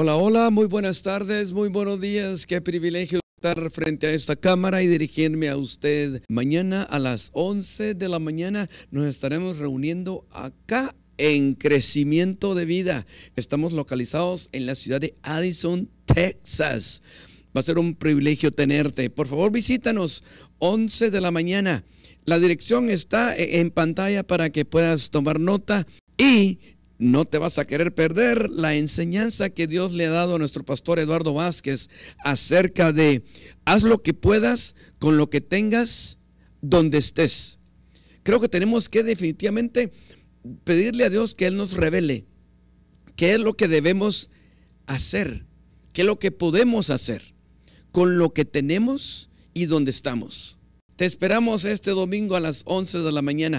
Hola, hola, muy buenas tardes, muy buenos días, qué privilegio estar frente a esta cámara y dirigirme a usted. Mañana a las 11 de la mañana nos estaremos reuniendo acá en Crecimiento de Vida. Estamos localizados en la ciudad de Addison, Texas. Va a ser un privilegio tenerte. Por favor, visítanos 11 de la mañana. La dirección está e-, en pantalla para que puedas tomar nota y no te vas a querer perder la enseñanza que Dios le ha dado a nuestro pastor Eduardo Vázquez acerca de haz lo que puedas con lo que tengas donde estés. Creo que tenemos que definitivamente pedirle a Dios que Él nos revele qué es lo que debemos hacer, qué es lo que podemos hacer con lo que tenemos y donde estamos. Te esperamos este domingo a las 11 de la mañana.